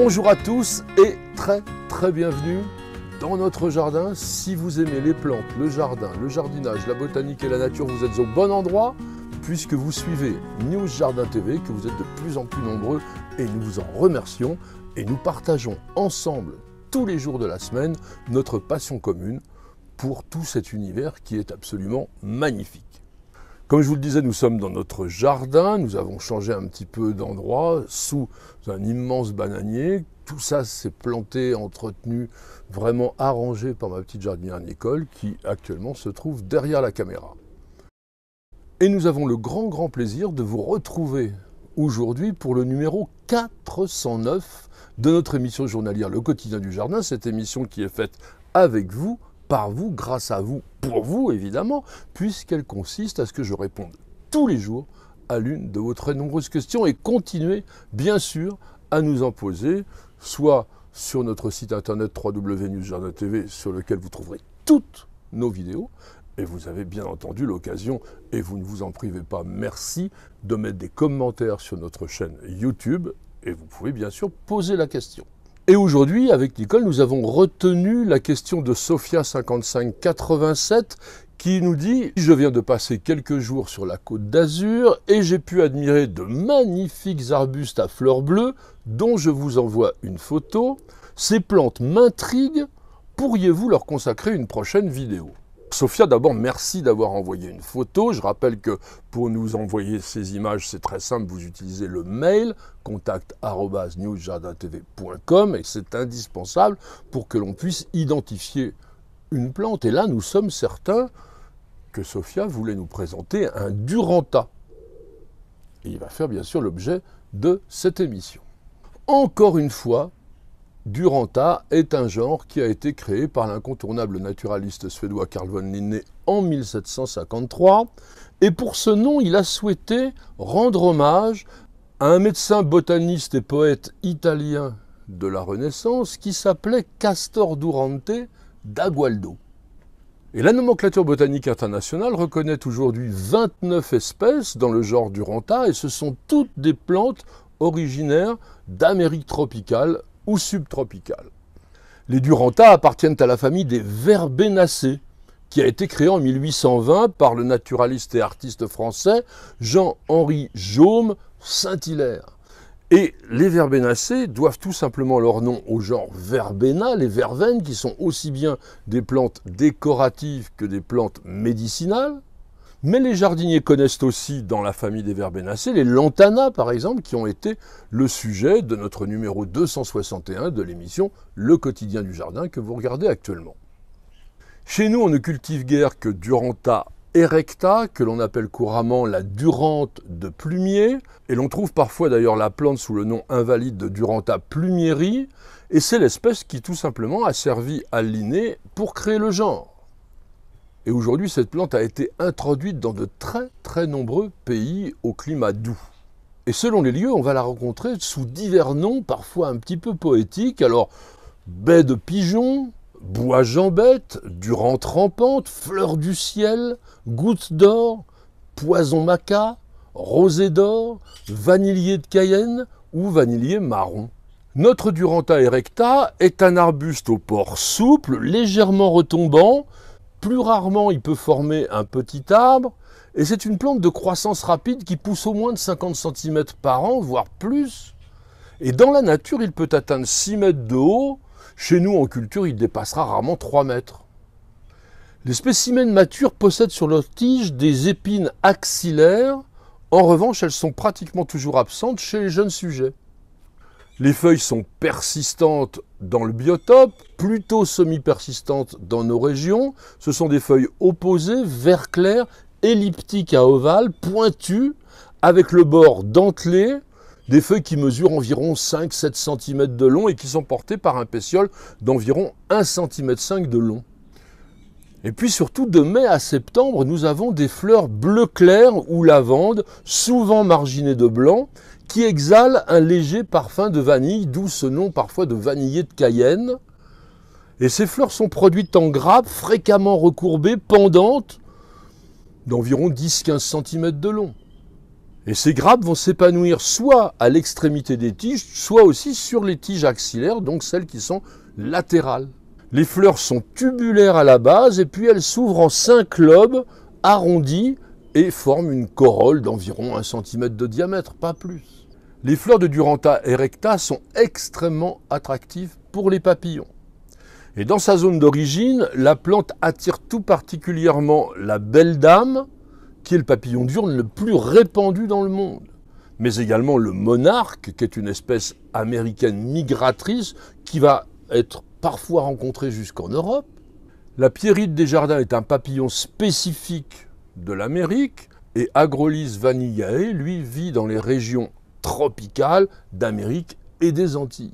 Bonjour à tous et très très bienvenue dans notre jardin. Si vous aimez les plantes, le jardin, le jardinage, la botanique et la nature, vous êtes au bon endroit puisque vous suivez News Jardin TV, que vous êtes de plus en plus nombreux et nous vous en remercions et nous partageons ensemble tous les jours de la semaine notre passion commune pour tout cet univers qui est absolument magnifique. Comme je vous le disais, nous sommes dans notre jardin, nous avons changé un petit peu d'endroit, sous un immense bananier. Tout ça s'est planté, entretenu, vraiment arrangé par ma petite jardinière Nicole, qui actuellement se trouve derrière la caméra. Et nous avons le grand, grand plaisir de vous retrouver aujourd'hui pour le numéro 409 de notre émission journalière Le quotidien du jardin, cette émission qui est faite avec vous par vous, grâce à vous, pour vous évidemment, puisqu'elle consiste à ce que je réponde tous les jours à l'une de vos très nombreuses questions et continuez bien sûr à nous en poser, soit sur notre site internet TV sur lequel vous trouverez toutes nos vidéos. Et vous avez bien entendu l'occasion, et vous ne vous en privez pas, merci, de mettre des commentaires sur notre chaîne YouTube. Et vous pouvez bien sûr poser la question. Et aujourd'hui, avec Nicole, nous avons retenu la question de Sofia 5587 qui nous dit Je viens de passer quelques jours sur la côte d'Azur et j'ai pu admirer de magnifiques arbustes à fleurs bleues dont je vous envoie une photo. Ces plantes m'intriguent. Pourriez-vous leur consacrer une prochaine vidéo Sophia, d'abord, merci d'avoir envoyé une photo. Je rappelle que pour nous envoyer ces images, c'est très simple, vous utilisez le mail contact.newsjardintv.com et c'est indispensable pour que l'on puisse identifier une plante. Et là, nous sommes certains que Sophia voulait nous présenter un Duranta. Et il va faire bien sûr l'objet de cette émission. Encore une fois, Duranta est un genre qui a été créé par l'incontournable naturaliste suédois Carl von Linné en 1753, et pour ce nom, il a souhaité rendre hommage à un médecin botaniste et poète italien de la Renaissance qui s'appelait Castor Durante d'Agualdo. Et la nomenclature botanique internationale reconnaît aujourd'hui 29 espèces dans le genre Duranta, et ce sont toutes des plantes originaires d'Amérique tropicale ou subtropicales. Les Duranta appartiennent à la famille des Verbénacées, qui a été créée en 1820 par le naturaliste et artiste français Jean-Henri Jaume Saint-Hilaire. Et les verbénacées doivent tout simplement leur nom au genre verbena, les verveines, qui sont aussi bien des plantes décoratives que des plantes médicinales. Mais les jardiniers connaissent aussi dans la famille des verbenacées les lantanas par exemple qui ont été le sujet de notre numéro 261 de l'émission Le quotidien du jardin que vous regardez actuellement. Chez nous, on ne cultive guère que Duranta erecta, que l'on appelle couramment la Durante de plumier, et l'on trouve parfois d'ailleurs la plante sous le nom invalide de Duranta plumieri, et c'est l'espèce qui tout simplement a servi à Linné pour créer le genre. Et aujourd'hui, cette plante a été introduite dans de très très nombreux pays au climat doux. Et selon les lieux, on va la rencontrer sous divers noms, parfois un petit peu poétiques. Alors, baie de pigeon, bois jambette, durant trempante, fleur du ciel, goutte d'or, poison maca, rosée d'or, vanillier de Cayenne ou vanillier marron. Notre Duranta erecta est un arbuste au port souple, légèrement retombant, plus rarement, il peut former un petit arbre. Et c'est une plante de croissance rapide qui pousse au moins de 50 cm par an, voire plus. Et dans la nature, il peut atteindre 6 mètres de haut. Chez nous, en culture, il dépassera rarement 3 mètres. Les spécimens matures possèdent sur leurs tiges des épines axillaires. En revanche, elles sont pratiquement toujours absentes chez les jeunes sujets. Les feuilles sont persistantes dans le biotope, plutôt semi-persistantes dans nos régions. Ce sont des feuilles opposées, vert clair, elliptiques à ovales, pointues, avec le bord dentelé, des feuilles qui mesurent environ 5-7 cm de long et qui sont portées par un pétiole d'environ 1 cm de long. Et puis surtout, de mai à septembre, nous avons des fleurs bleu clair ou lavande, souvent marginées de blanc, qui exhale un léger parfum de vanille, d'où ce nom parfois de vanillé de Cayenne. Et ces fleurs sont produites en grappes fréquemment recourbées, pendantes, d'environ 10-15 cm de long. Et ces grappes vont s'épanouir soit à l'extrémité des tiges, soit aussi sur les tiges axillaires, donc celles qui sont latérales. Les fleurs sont tubulaires à la base et puis elles s'ouvrent en cinq lobes arrondis et forment une corolle d'environ 1 cm de diamètre, pas plus. Les fleurs de Duranta erecta sont extrêmement attractives pour les papillons. Et dans sa zone d'origine, la plante attire tout particulièrement la belle dame, qui est le papillon diurne le plus répandu dans le monde, mais également le monarque, qui est une espèce américaine migratrice qui va être parfois rencontrée jusqu'en Europe. La pierrite des jardins est un papillon spécifique de l'Amérique et Agrolis vanillae, lui, vit dans les régions tropicales d'Amérique et des Antilles.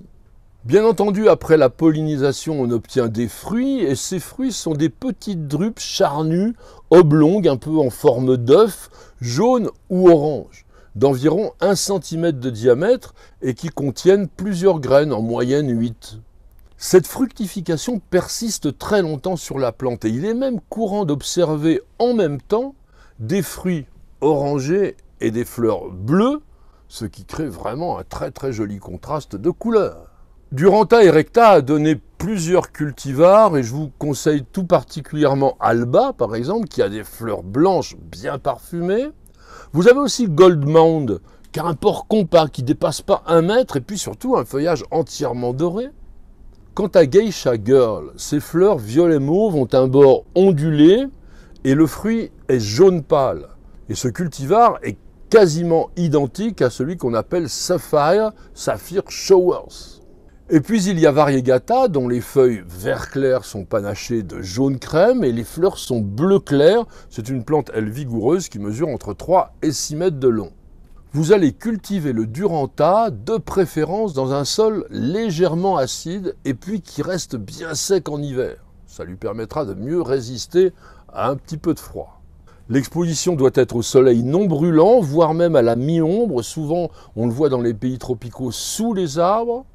Bien entendu, après la pollinisation, on obtient des fruits, et ces fruits sont des petites drupes charnues, oblongues, un peu en forme d'œuf, jaunes ou oranges, d'environ 1 cm de diamètre et qui contiennent plusieurs graines, en moyenne 8. Cette fructification persiste très longtemps sur la plante, et il est même courant d'observer en même temps des fruits orangés et des fleurs bleues ce qui crée vraiment un très très joli contraste de couleurs. Duranta erecta a donné plusieurs cultivars et je vous conseille tout particulièrement Alba par exemple qui a des fleurs blanches bien parfumées. Vous avez aussi Goldmound qui a un port compact qui dépasse pas un mètre et puis surtout un feuillage entièrement doré. Quant à Geisha Girl, ses fleurs violet mauve ont un bord ondulé et le fruit est jaune pâle. Et ce cultivar est quasiment identique à celui qu'on appelle Sapphire, Sapphire Showers. Et puis il y a Variegata dont les feuilles vert clair sont panachées de jaune crème et les fleurs sont bleu clair. C'est une plante, elle, vigoureuse qui mesure entre 3 et 6 mètres de long. Vous allez cultiver le Duranta de préférence dans un sol légèrement acide et puis qui reste bien sec en hiver. Ça lui permettra de mieux résister à un petit peu de froid. L'exposition doit être au soleil non brûlant, voire même à la mi-ombre. Souvent, on le voit dans les pays tropicaux sous les arbres.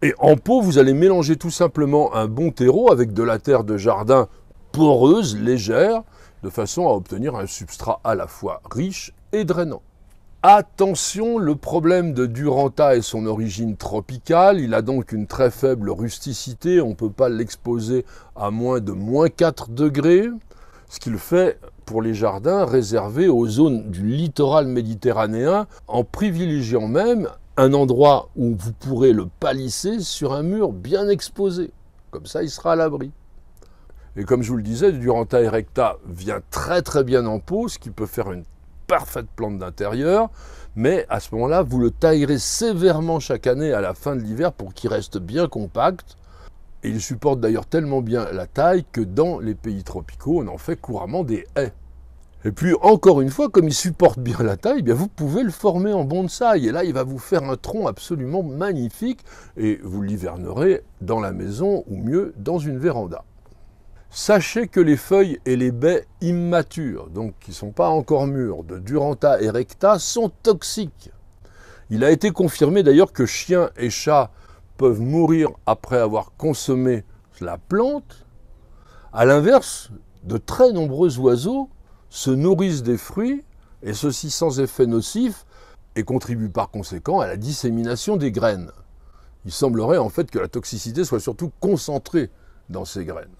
Et en pot, vous allez mélanger tout simplement un bon terreau avec de la terre de jardin poreuse, légère, de façon à obtenir un substrat à la fois riche et drainant. Attention, le problème de Duranta est son origine tropicale, il a donc une très faible rusticité, on ne peut pas l'exposer à moins de moins 4 degrés, ce qui le fait pour les jardins réservés aux zones du littoral méditerranéen, en privilégiant même un endroit où vous pourrez le palisser sur un mur bien exposé. Comme ça, il sera à l'abri. Et comme je vous le disais, Duranta erecta vient très très bien en pot, ce qui peut faire une parfaite plante d'intérieur, mais à ce moment-là, vous le taillerez sévèrement chaque année à la fin de l'hiver pour qu'il reste bien compact. Et il supporte d'ailleurs tellement bien la taille que dans les pays tropicaux, on en fait couramment des haies. Et puis, encore une fois, comme il supporte bien la taille, eh bien vous pouvez le former en bonsaï. Et là, il va vous faire un tronc absolument magnifique et vous l'hivernerez dans la maison ou mieux, dans une véranda. Sachez que les feuilles et les baies immatures, donc qui ne sont pas encore mûres, de Duranta erecta, sont toxiques. Il a été confirmé d'ailleurs que chiens et chats peuvent mourir après avoir consommé la plante. À l'inverse, de très nombreux oiseaux se nourrissent des fruits, et ceci sans effet nocif, et contribuent par conséquent à la dissémination des graines. Il semblerait en fait que la toxicité soit surtout concentrée dans ces graines.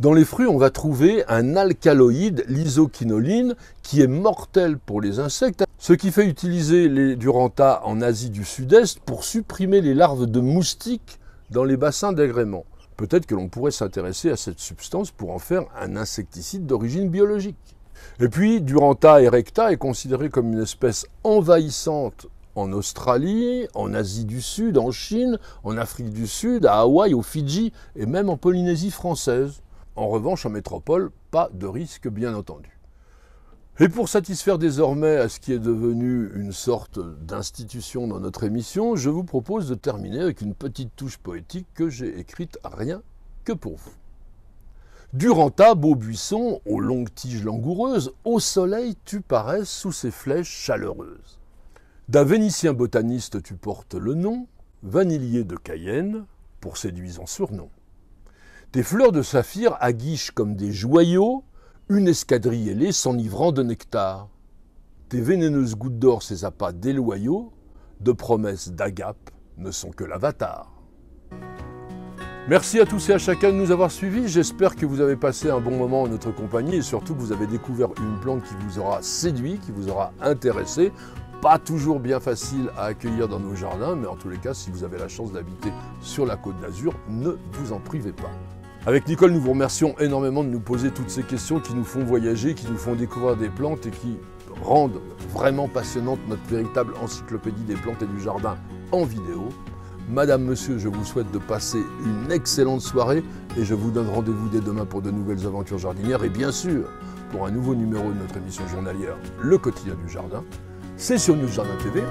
Dans les fruits, on va trouver un alcaloïde, l'isoquinoline, qui est mortel pour les insectes, ce qui fait utiliser les Duranta en Asie du Sud-Est pour supprimer les larves de moustiques dans les bassins d'agrément. Peut-être que l'on pourrait s'intéresser à cette substance pour en faire un insecticide d'origine biologique. Et puis, Duranta erecta est considérée comme une espèce envahissante en Australie, en Asie du Sud, en Chine, en Afrique du Sud, à Hawaï, aux Fidji et même en Polynésie française. En revanche, en métropole, pas de risque, bien entendu. Et pour satisfaire désormais à ce qui est devenu une sorte d'institution dans notre émission, je vous propose de terminer avec une petite touche poétique que j'ai écrite rien que pour vous ta beau buisson, aux longues tiges langoureuses, au soleil tu parais sous ses flèches chaleureuses. D'un vénitien botaniste tu portes le nom, vanillier de Cayenne, pour séduisant surnom. Tes fleurs de saphir aguichent comme des joyaux, une escadrille ailée s'enivrant de nectar. Tes vénéneuses gouttes d'or, ces appâts déloyaux, de promesses d'agape, ne sont que l'avatar. Merci à tous et à chacun de nous avoir suivis. J'espère que vous avez passé un bon moment en notre compagnie et surtout que vous avez découvert une plante qui vous aura séduit, qui vous aura intéressé. Pas toujours bien facile à accueillir dans nos jardins, mais en tous les cas, si vous avez la chance d'habiter sur la côte d'Azur, ne vous en privez pas. Avec Nicole, nous vous remercions énormément de nous poser toutes ces questions qui nous font voyager, qui nous font découvrir des plantes et qui rendent vraiment passionnante notre véritable encyclopédie des plantes et du jardin en vidéo. Madame, monsieur, je vous souhaite de passer une excellente soirée et je vous donne rendez-vous dès demain pour de nouvelles aventures jardinières et bien sûr pour un nouveau numéro de notre émission journalière Le quotidien du jardin. C'est sur NewsJardin TV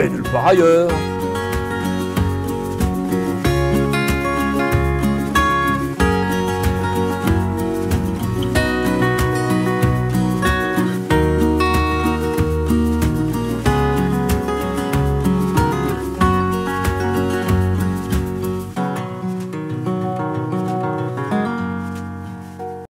et nulle part ailleurs.